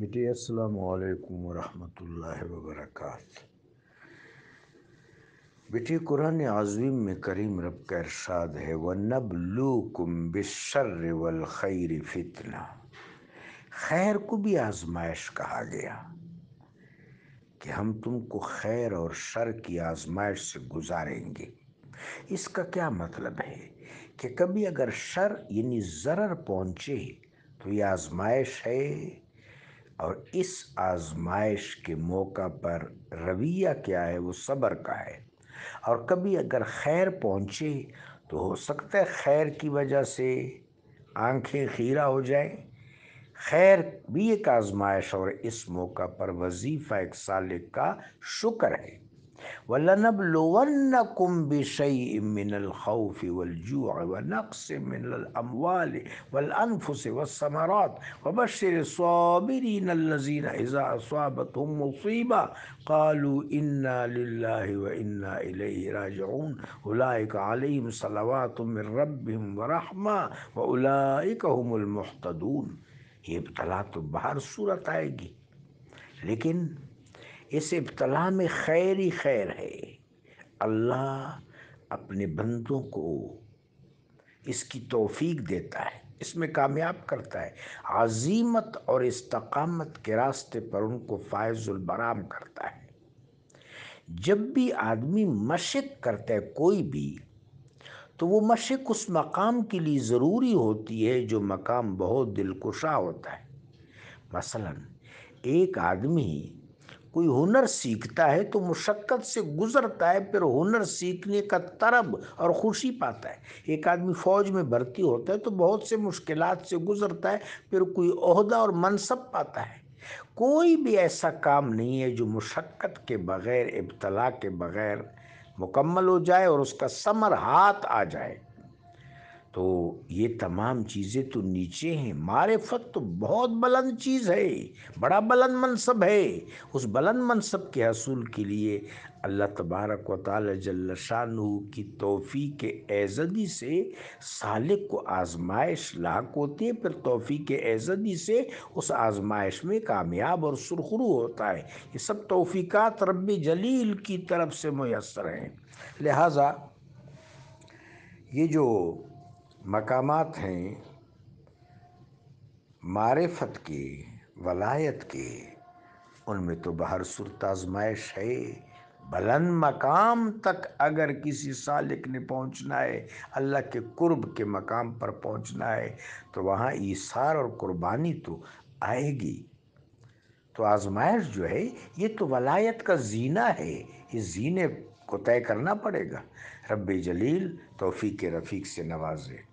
بیٹی السلام علیکم ورحمۃ اللہ وبرکاتہ بیٹی قرآن عظیم میں کریم رب کا ارشاد ہے خیر کو بھی آزمائش کہا گیا کہ ہم تم کو خیر اور شر کی آزمائش سے گزاریں گے اس کا کیا مطلب ہے کہ کبھی اگر شر یعنی ضرر پہنچے تو یہ آزمائش ہے اور اس آزمائش کے موقع پر رویہ کیا ہے وہ صبر کا ہے اور کبھی اگر خیر پہنچے تو ہو سکتا ہے خیر کی وجہ سے آنکھیں خیرہ ہو جائیں خیر بھی ایک آزمائش اور اس موقع پر وظیفہ ایک سالک کا شکر ہے ولنبلونكم بشيء من الخوف والجوع ونقص من الأموال والأنفس والثمرات وبشر الصابرين الذين إذا أصابتهم مصيبة قالوا إنا لله وإنا إليه راجعون أولئك عليهم صلوات من ربهم ورحمة وأولئك هم المحتدون هي तलाक तो سوره सूरत لكن اس ابتلا میں خیر ہی خیر ہے اللہ اپنے بندوں کو اس کی توفیق دیتا ہے اس میں کامیاب کرتا ہے عظیمت اور استقامت کے راستے پر ان کو فائز البرام کرتا ہے جب بھی آدمی مشق کرتا ہے کوئی بھی تو وہ مشق اس مقام کے لیے ضروری ہوتی ہے جو مقام بہت دلکشا ہوتا ہے مثلا ایک آدمی کوئی ہنر سیکھتا ہے تو مشقت سے گزرتا ہے پھر ہنر سیکھنے کا طرب اور خوشی پاتا ہے ایک آدمی فوج میں بھرتی ہوتا ہے تو بہت سے مشکلات سے گزرتا ہے پھر کوئی عہدہ اور منصب پاتا ہے کوئی بھی ایسا کام نہیں ہے جو مشقت کے بغیر ابتلا کے بغیر مکمل ہو جائے اور اس کا ثمر ہاتھ آ جائے تو یہ تمام چیزیں تو نیچے ہیں معرفت تو بہت بلند چیز ہے بڑا بلند منصب ہے اس بلند منصب کے حصول کے لیے اللہ تبارک و تعالی جل شانہ کی توفیق کے اعزدی سے سالک کو آزمائش لاحق ہوتی ہے پھر توفیق کے اعزدی سے اس آزمائش میں کامیاب اور سرخرو ہوتا ہے یہ سب توفیقات رب جلیل کی طرف سے میسر ہیں لہٰذا یہ جو مقامات ہیں معرفت کے ولایت کے ان میں تو بہر صورت آزمائش ہے بلند مقام تک اگر کسی سالک نے پہنچنا ہے اللہ کے قرب کے مقام پر پہنچنا ہے تو وہاں ایثار اور قربانی تو آئے گی تو آزمائش جو ہے یہ تو ولایت کا زینہ ہے اس زینے کو طے کرنا پڑے گا رب جلیل توفیق رفیق سے نوازے